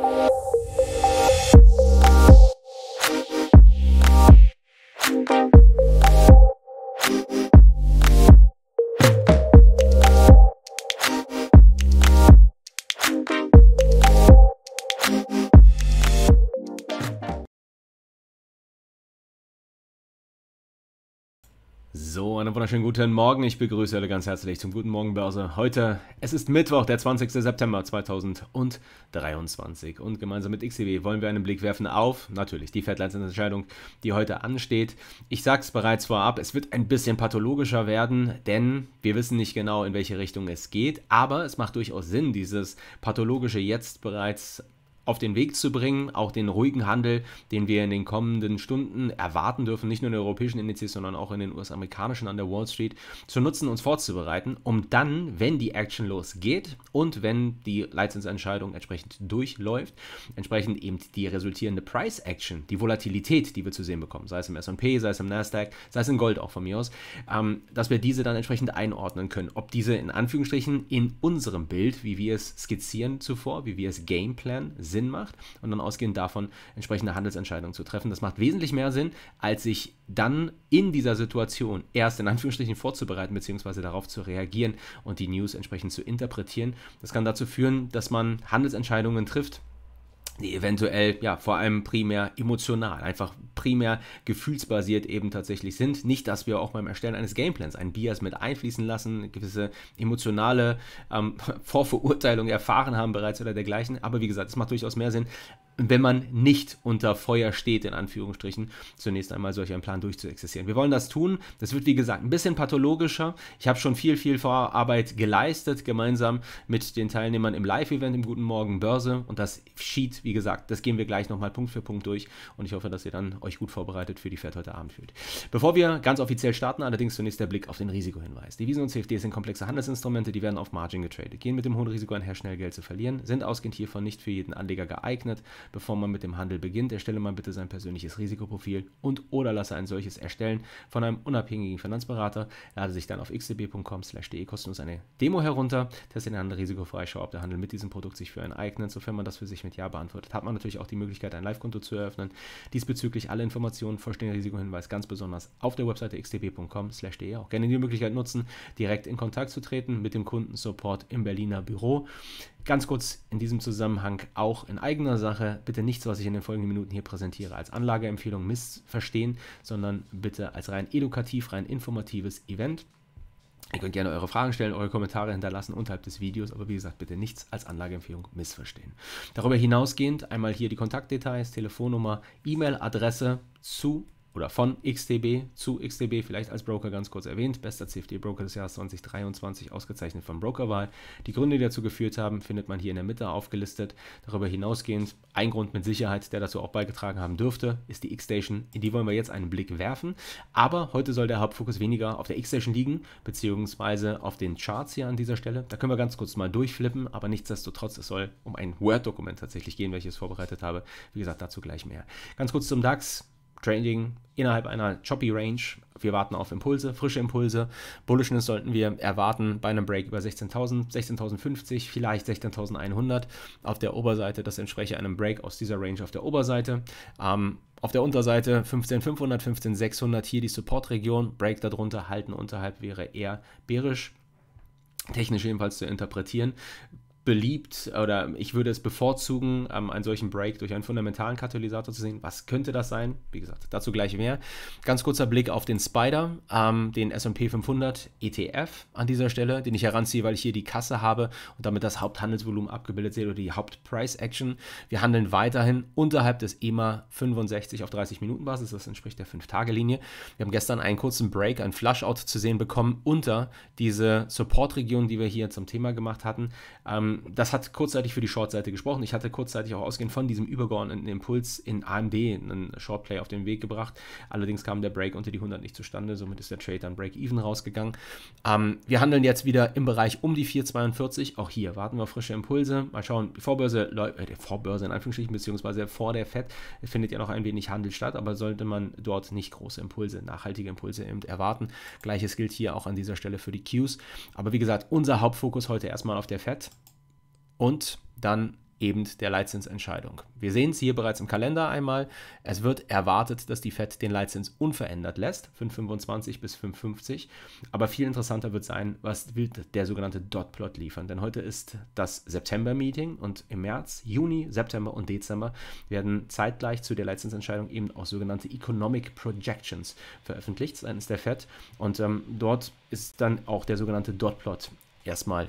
you Einen wunderschönen guten Morgen. Ich begrüße alle ganz herzlich zum Guten Morgen Börse. Heute, es ist Mittwoch, der 20. September 2023 und gemeinsam mit XCW e wollen wir einen Blick werfen auf, natürlich, die Fettleitungsentscheidung, die heute ansteht. Ich sage es bereits vorab, es wird ein bisschen pathologischer werden, denn wir wissen nicht genau, in welche Richtung es geht, aber es macht durchaus Sinn, dieses pathologische jetzt bereits auf den Weg zu bringen, auch den ruhigen Handel, den wir in den kommenden Stunden erwarten dürfen, nicht nur in den europäischen Indizes, sondern auch in den US-amerikanischen an der Wall Street, zu nutzen, uns vorzubereiten, um dann, wenn die Action losgeht und wenn die Leitzinsentscheidung entsprechend durchläuft, entsprechend eben die resultierende Price Action, die Volatilität, die wir zu sehen bekommen, sei es im S&P, sei es im Nasdaq, sei es in Gold auch von mir aus, ähm, dass wir diese dann entsprechend einordnen können, ob diese in Anführungsstrichen in unserem Bild, wie wir es skizzieren zuvor, wie wir es Gameplan Sinn macht und dann ausgehend davon entsprechende Handelsentscheidungen zu treffen. Das macht wesentlich mehr Sinn, als sich dann in dieser Situation erst in Anführungsstrichen vorzubereiten bzw. darauf zu reagieren und die News entsprechend zu interpretieren. Das kann dazu führen, dass man Handelsentscheidungen trifft, die eventuell ja vor allem primär emotional, einfach primär gefühlsbasiert eben tatsächlich sind. Nicht, dass wir auch beim Erstellen eines Gameplans einen Bias mit einfließen lassen, gewisse emotionale ähm, Vorverurteilung erfahren haben bereits oder dergleichen. Aber wie gesagt, es macht durchaus mehr Sinn, wenn man nicht unter Feuer steht, in Anführungsstrichen, zunächst einmal solch einen Plan durchzuexistieren. Wir wollen das tun. Das wird, wie gesagt, ein bisschen pathologischer. Ich habe schon viel, viel Vorarbeit geleistet, gemeinsam mit den Teilnehmern im Live-Event im Guten Morgen Börse. Und das Sheet, wie gesagt, das gehen wir gleich nochmal Punkt für Punkt durch. Und ich hoffe, dass ihr dann euch gut vorbereitet für die Fährt heute Abend fühlt. Bevor wir ganz offiziell starten, allerdings zunächst der Blick auf den Risikohinweis. Die Devisen und CFDs sind komplexe Handelsinstrumente, die werden auf Margin getradet, gehen mit dem hohen Risiko einher, schnell Geld zu verlieren, sind ausgehend hiervon nicht für jeden Anleger geeignet bevor man mit dem Handel beginnt. Erstelle man bitte sein persönliches Risikoprofil und oder lasse ein solches erstellen von einem unabhängigen Finanzberater. Lade sich dann auf xdb.com/de kostenlos eine Demo herunter, teste den Handel risikofrei, schau, ob der Handel mit diesem Produkt sich für einen eignet. Sofern man das für sich mit Ja beantwortet, hat man natürlich auch die Möglichkeit, ein Live-Konto zu eröffnen. Diesbezüglich alle Informationen, vollständiger Risikohinweis, ganz besonders auf der Webseite xdb.com/de. Auch gerne die Möglichkeit nutzen, direkt in Kontakt zu treten mit dem Kundensupport im Berliner Büro. Ganz kurz in diesem Zusammenhang auch in eigener Sache, bitte nichts, was ich in den folgenden Minuten hier präsentiere, als Anlageempfehlung missverstehen, sondern bitte als rein edukativ, rein informatives Event. Ihr könnt gerne eure Fragen stellen, eure Kommentare hinterlassen unterhalb des Videos, aber wie gesagt, bitte nichts als Anlageempfehlung missverstehen. Darüber hinausgehend einmal hier die Kontaktdetails, Telefonnummer, E-Mail-Adresse zu oder von XTB zu XTB, vielleicht als Broker ganz kurz erwähnt, bester CFD-Broker des Jahres 2023, ausgezeichnet von Brokerwahl. Die Gründe, die dazu geführt haben, findet man hier in der Mitte aufgelistet. Darüber hinausgehend, ein Grund mit Sicherheit, der dazu auch beigetragen haben dürfte, ist die X-Station. In die wollen wir jetzt einen Blick werfen. Aber heute soll der Hauptfokus weniger auf der X-Station liegen, beziehungsweise auf den Charts hier an dieser Stelle. Da können wir ganz kurz mal durchflippen, aber nichtsdestotrotz, es soll um ein Word-Dokument tatsächlich gehen, welches ich vorbereitet habe. Wie gesagt, dazu gleich mehr. Ganz kurz zum DAX Trading innerhalb einer choppy Range. Wir warten auf Impulse, frische Impulse. Bullishness sollten wir erwarten bei einem Break über 16.000, 16.050, vielleicht 16.100 auf der Oberseite. Das entspräche einem Break aus dieser Range auf der Oberseite. Ähm, auf der Unterseite 15.500, 15.600 hier die Supportregion. Break darunter, halten unterhalb wäre eher bärisch technisch jedenfalls zu interpretieren beliebt oder ich würde es bevorzugen, ähm, einen solchen Break durch einen fundamentalen Katalysator zu sehen. Was könnte das sein? Wie gesagt, dazu gleich mehr. Ganz kurzer Blick auf den Spider, ähm, den S&P 500 ETF an dieser Stelle, den ich heranziehe, weil ich hier die Kasse habe und damit das Haupthandelsvolumen abgebildet sehe oder die Hauptprice Action. Wir handeln weiterhin unterhalb des EMA 65 auf 30 Minuten Basis, das entspricht der 5-Tage-Linie. Wir haben gestern einen kurzen Break, ein Flushout zu sehen bekommen unter diese Support-Region, die wir hier zum Thema gemacht hatten. Ähm, ähm, das hat kurzzeitig für die Short-Seite gesprochen. Ich hatte kurzzeitig auch ausgehend von diesem übergeordneten Impuls in AMD einen Short-Play auf den Weg gebracht. Allerdings kam der Break unter die 100 nicht zustande. Somit ist der Trade dann Break-Even rausgegangen. Ähm, wir handeln jetzt wieder im Bereich um die 4,42. Auch hier warten wir auf frische Impulse. Mal schauen, die Vorbörse, äh, die Vorbörse in Anführungsstrichen, beziehungsweise vor der FED findet ja noch ein wenig Handel statt, aber sollte man dort nicht große Impulse, nachhaltige Impulse erwarten. Gleiches gilt hier auch an dieser Stelle für die Qs. Aber wie gesagt, unser Hauptfokus heute erstmal auf der FED und dann eben der Leitzinsentscheidung. Wir sehen es hier bereits im Kalender einmal. Es wird erwartet, dass die Fed den Leitzins unverändert lässt, 5,25 bis 5,50. Aber viel interessanter wird sein, was will der sogenannte Dotplot liefern. Denn heute ist das September-Meeting und im März, Juni, September und Dezember werden zeitgleich zu der Leitzinsentscheidung eben auch sogenannte Economic Projections veröffentlicht seitens der Fed. Und ähm, dort ist dann auch der sogenannte Dotplot erstmal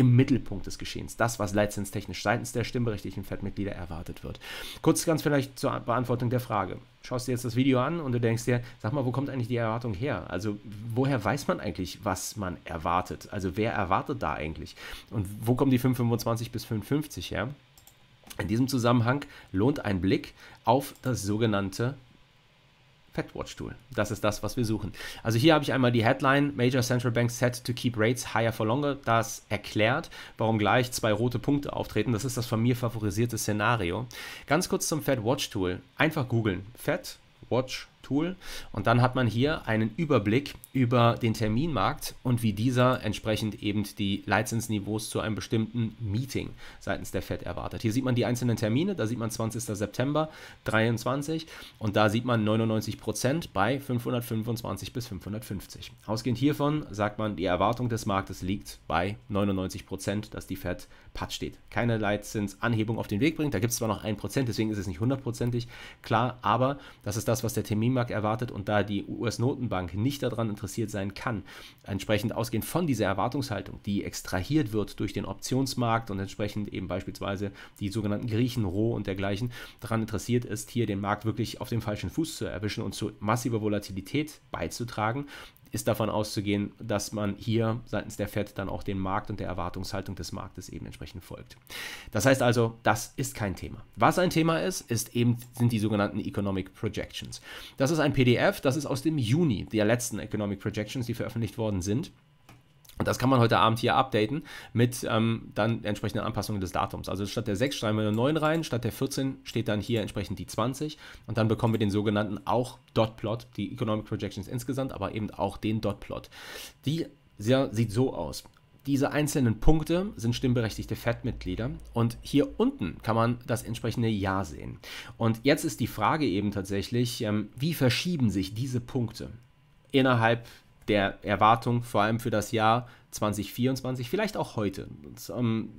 im Mittelpunkt des Geschehens. Das, was lizenztechnisch seitens der stimmberechtigten FED-Mitglieder erwartet wird. Kurz ganz vielleicht zur Beantwortung der Frage. Schaust dir jetzt das Video an und du denkst dir, sag mal, wo kommt eigentlich die Erwartung her? Also woher weiß man eigentlich, was man erwartet? Also wer erwartet da eigentlich? Und wo kommen die 525 bis 550 her? In diesem Zusammenhang lohnt ein Blick auf das sogenannte fed tool Das ist das, was wir suchen. Also hier habe ich einmal die Headline Major Central Banks set to keep rates higher for longer. Das erklärt, warum gleich zwei rote Punkte auftreten. Das ist das von mir favorisierte Szenario. Ganz kurz zum fed tool Einfach googeln. fed Tool. Und dann hat man hier einen Überblick über den Terminmarkt und wie dieser entsprechend eben die Leitzinsniveaus zu einem bestimmten Meeting seitens der Fed erwartet. Hier sieht man die einzelnen Termine, da sieht man 20. September 23 und da sieht man 99 Prozent bei 525 bis 550. Ausgehend hiervon sagt man, die Erwartung des Marktes liegt bei 99 Prozent, dass die Fed patt steht. Keine Leitzinsanhebung auf den Weg bringt. Da gibt es zwar noch 1 Prozent, deswegen ist es nicht hundertprozentig klar, aber das ist das, was der Terminmarkt Zuwachs erwartet und da die US-Notenbank nicht daran interessiert sein kann, entsprechend ausgehend von dieser Erwartungshaltung, die extrahiert wird durch den Optionsmarkt und entsprechend eben beispielsweise die sogenannten Griechen, Roh und dergleichen, daran interessiert ist, hier den Markt wirklich auf dem falschen Fuß zu erwischen und zu massiver Volatilität beizutragen, ist davon auszugehen, dass man hier seitens der Fed dann auch dem Markt und der Erwartungshaltung des Marktes eben entsprechend folgt. Das heißt also, das ist kein Thema. Was ein Thema ist, ist eben, sind die sogenannten Economic Projections. Das ist ein PDF, das ist aus dem Juni der letzten Economic Projections, die veröffentlicht worden sind. Und das kann man heute Abend hier updaten mit ähm, dann entsprechenden Anpassungen des Datums. Also statt der 6 schreiben wir eine 9 rein, statt der 14 steht dann hier entsprechend die 20 und dann bekommen wir den sogenannten auch Dot-Plot, die Economic Projections insgesamt, aber eben auch den Dot-Plot. Die sehr, sieht so aus. Diese einzelnen Punkte sind stimmberechtigte FED-Mitglieder und hier unten kann man das entsprechende Jahr sehen. Und jetzt ist die Frage eben tatsächlich, ähm, wie verschieben sich diese Punkte innerhalb der Erwartung, vor allem für das Jahr 2024, vielleicht auch heute. Ähm,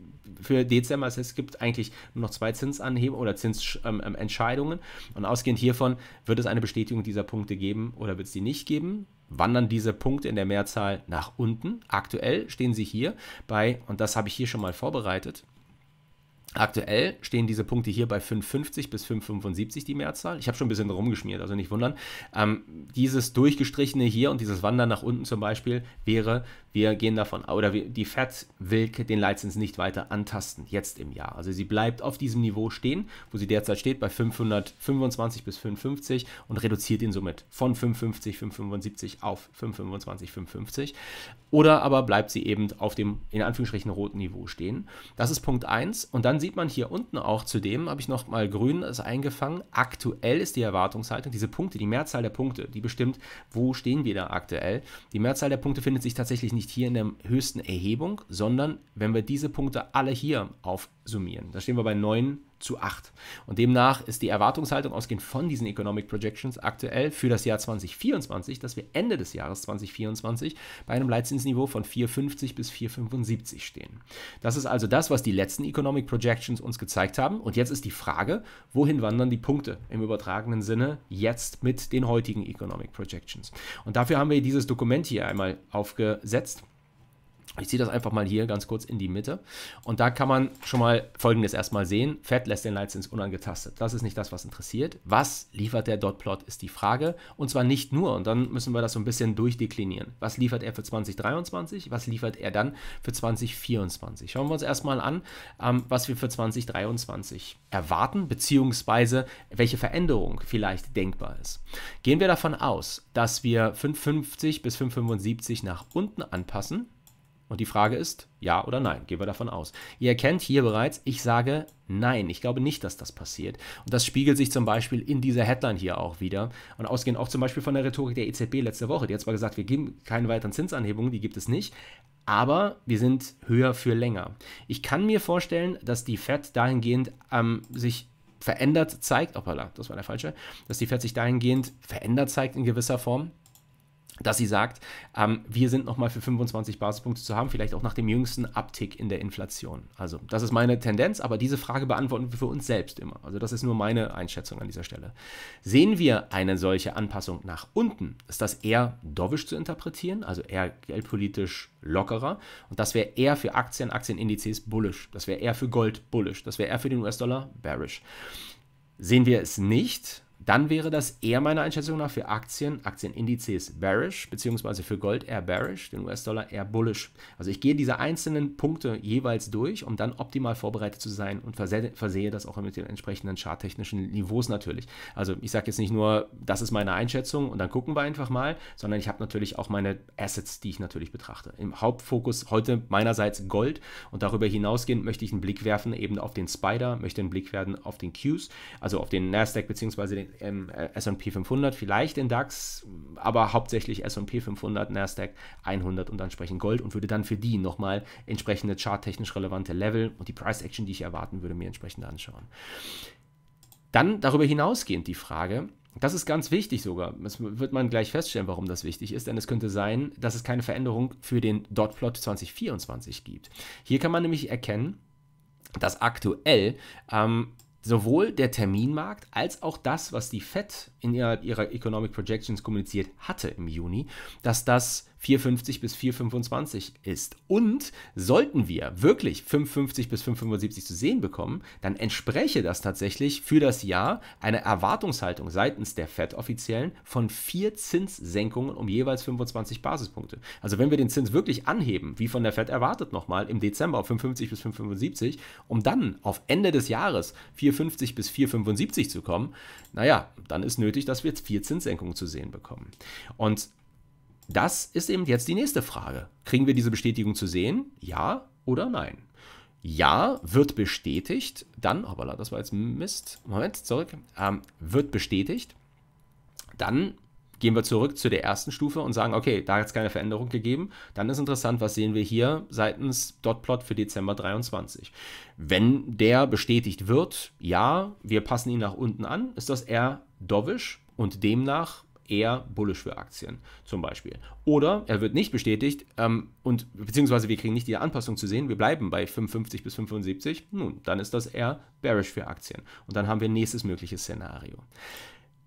für Dezember, es gibt eigentlich nur noch zwei Zinsanhebungen oder Zinsentscheidungen. Ähm, ähm, und ausgehend hiervon wird es eine Bestätigung dieser Punkte geben oder wird es die nicht geben? Wandern diese Punkte in der Mehrzahl nach unten? Aktuell stehen sie hier bei, und das habe ich hier schon mal vorbereitet, Aktuell stehen diese Punkte hier bei 5,50 bis 5,75 die Mehrzahl. Ich habe schon ein bisschen rumgeschmiert, also nicht wundern. Ähm, dieses durchgestrichene hier und dieses Wandern nach unten zum Beispiel wäre, wir gehen davon, oder wir, die FED will den Leitzins nicht weiter antasten, jetzt im Jahr. Also sie bleibt auf diesem Niveau stehen, wo sie derzeit steht, bei 525 bis 550 und reduziert ihn somit von 550, 575 auf 525, 550. Oder aber bleibt sie eben auf dem, in Anführungsstrichen, roten Niveau stehen. Das ist Punkt 1 und dann sieht man hier unten auch zudem, habe ich nochmal grün ist eingefangen, aktuell ist die Erwartungshaltung, diese Punkte, die Mehrzahl der Punkte, die bestimmt, wo stehen wir da aktuell. Die Mehrzahl der Punkte findet sich tatsächlich nicht hier in der höchsten Erhebung, sondern wenn wir diese Punkte alle hier aufsummieren, da stehen wir bei 9 zu 8. Und demnach ist die Erwartungshaltung ausgehend von diesen Economic Projections aktuell für das Jahr 2024, dass wir Ende des Jahres 2024 bei einem Leitzinsniveau von 4,50 bis 4,75 stehen. Das ist also das, was die letzten Economic Projections uns gezeigt haben. Und jetzt ist die Frage, wohin wandern die Punkte im übertragenen Sinne jetzt mit den heutigen Economic Projections? Und dafür haben wir dieses Dokument hier einmal aufgesetzt. Ich ziehe das einfach mal hier ganz kurz in die Mitte. Und da kann man schon mal Folgendes erstmal sehen. Fett lässt den Leitzins unangetastet. Das ist nicht das, was interessiert. Was liefert der Dotplot, ist die Frage. Und zwar nicht nur, und dann müssen wir das so ein bisschen durchdeklinieren. Was liefert er für 2023? Was liefert er dann für 2024? Schauen wir uns erstmal an, ähm, was wir für 2023 erwarten, beziehungsweise welche Veränderung vielleicht denkbar ist. Gehen wir davon aus, dass wir 5,50 bis 5,75 nach unten anpassen und die Frage ist, ja oder nein? Gehen wir davon aus. Ihr erkennt hier bereits, ich sage nein. Ich glaube nicht, dass das passiert. Und das spiegelt sich zum Beispiel in dieser Headline hier auch wieder. Und ausgehend auch zum Beispiel von der Rhetorik der EZB letzte Woche. Die hat zwar gesagt, wir geben keine weiteren Zinsanhebungen, die gibt es nicht. Aber wir sind höher für länger. Ich kann mir vorstellen, dass die Fed dahingehend ähm, sich verändert zeigt, opala, das war der falsche, dass die Fed sich dahingehend verändert zeigt in gewisser Form, dass sie sagt, ähm, wir sind nochmal für 25 Basispunkte zu haben, vielleicht auch nach dem jüngsten Abtick in der Inflation. Also das ist meine Tendenz, aber diese Frage beantworten wir für uns selbst immer. Also das ist nur meine Einschätzung an dieser Stelle. Sehen wir eine solche Anpassung nach unten, ist das eher dovisch zu interpretieren, also eher geldpolitisch lockerer und das wäre eher für Aktien, Aktienindizes bullish, das wäre eher für Gold bullish, das wäre eher für den US-Dollar bearish. Sehen wir es nicht, dann wäre das eher meiner Einschätzung nach für Aktien, Aktienindizes bearish, beziehungsweise für Gold eher bearish, den US-Dollar eher bullish. Also ich gehe diese einzelnen Punkte jeweils durch, um dann optimal vorbereitet zu sein und verse versehe das auch mit den entsprechenden charttechnischen Niveaus natürlich. Also ich sage jetzt nicht nur, das ist meine Einschätzung und dann gucken wir einfach mal, sondern ich habe natürlich auch meine Assets, die ich natürlich betrachte. Im Hauptfokus heute meinerseits Gold und darüber hinausgehend möchte ich einen Blick werfen eben auf den Spider, möchte einen Blick werfen auf den Qs, also auf den Nasdaq beziehungsweise den im S&P 500, vielleicht in DAX, aber hauptsächlich S&P 500, Nasdaq 100 und entsprechend Gold und würde dann für die nochmal entsprechende charttechnisch relevante Level und die Price Action, die ich erwarten würde, mir entsprechend anschauen. Dann darüber hinausgehend die Frage, das ist ganz wichtig sogar. Das wird man gleich feststellen, warum das wichtig ist, denn es könnte sein, dass es keine Veränderung für den Dotplot 2024 gibt. Hier kann man nämlich erkennen, dass aktuell ähm, sowohl der Terminmarkt als auch das, was die Fed innerhalb ihrer Economic Projections kommuniziert hatte im Juni, dass das 4,50 bis 4,25 ist. Und sollten wir wirklich 5,50 bis 5,75 zu sehen bekommen, dann entspreche das tatsächlich für das Jahr einer Erwartungshaltung seitens der FED-Offiziellen von vier Zinssenkungen um jeweils 25 Basispunkte. Also wenn wir den Zins wirklich anheben, wie von der FED erwartet nochmal im Dezember auf 5,50 bis 5,75, um dann auf Ende des Jahres 4,50 bis 4,75 zu kommen, naja, dann ist nötig, dass wir jetzt vier Zinssenkungen zu sehen bekommen. Und das ist eben jetzt die nächste Frage. Kriegen wir diese Bestätigung zu sehen? Ja oder nein? Ja, wird bestätigt. Dann, hoppala, das war jetzt Mist. Moment, zurück. Ähm, wird bestätigt. Dann gehen wir zurück zu der ersten Stufe und sagen, okay, da hat es keine Veränderung gegeben. Dann ist interessant, was sehen wir hier seitens Dotplot für Dezember 23. Wenn der bestätigt wird, ja, wir passen ihn nach unten an, ist das eher dovish und demnach eher bullish für Aktien zum Beispiel. Oder er wird nicht bestätigt ähm, und beziehungsweise wir kriegen nicht die Anpassung zu sehen, wir bleiben bei 55 bis 75, nun, dann ist das eher bearish für Aktien. Und dann haben wir nächstes mögliches Szenario.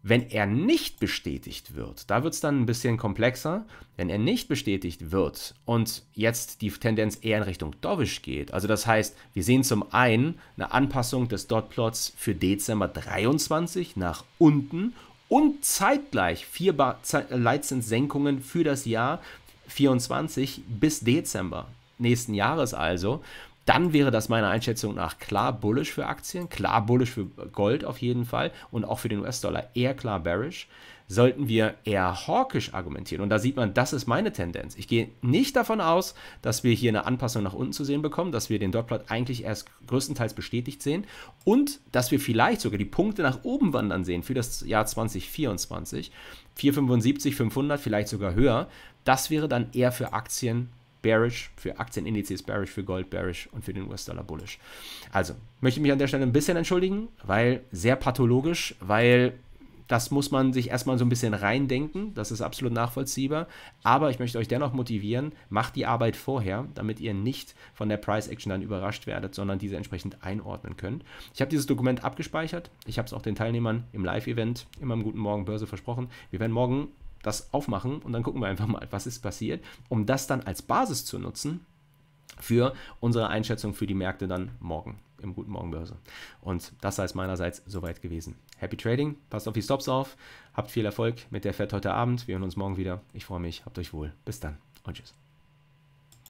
Wenn er nicht bestätigt wird, da wird es dann ein bisschen komplexer. Wenn er nicht bestätigt wird und jetzt die Tendenz eher in Richtung dovish geht, also das heißt, wir sehen zum einen eine Anpassung des Dotplots für Dezember 23 nach unten und zeitgleich vier äh, Leitzinssenkungen für das Jahr 24 bis Dezember nächsten Jahres also, dann wäre das meiner Einschätzung nach klar bullish für Aktien, klar bullish für Gold auf jeden Fall und auch für den US-Dollar eher klar bearish sollten wir eher hawkisch argumentieren. Und da sieht man, das ist meine Tendenz. Ich gehe nicht davon aus, dass wir hier eine Anpassung nach unten zu sehen bekommen, dass wir den Dotplot eigentlich erst größtenteils bestätigt sehen und dass wir vielleicht sogar die Punkte nach oben wandern sehen für das Jahr 2024. 475, 500, vielleicht sogar höher. Das wäre dann eher für Aktien bearish, für Aktienindizes bearish, für Gold bearish und für den US-Dollar bullish. Also, möchte mich an der Stelle ein bisschen entschuldigen, weil sehr pathologisch, weil das muss man sich erstmal so ein bisschen reindenken, das ist absolut nachvollziehbar. Aber ich möchte euch dennoch motivieren, macht die Arbeit vorher, damit ihr nicht von der Price Action dann überrascht werdet, sondern diese entsprechend einordnen könnt. Ich habe dieses Dokument abgespeichert, ich habe es auch den Teilnehmern im Live-Event immer im Guten Morgen Börse versprochen. Wir werden morgen das aufmachen und dann gucken wir einfach mal, was ist passiert, um das dann als Basis zu nutzen für unsere Einschätzung für die Märkte dann morgen im Guten Morgen Börse. Und das sei es meinerseits soweit gewesen. Happy Trading, passt auf die Stops auf, habt viel Erfolg mit der Fed heute Abend. Wir hören uns morgen wieder. Ich freue mich, habt euch wohl. Bis dann und tschüss.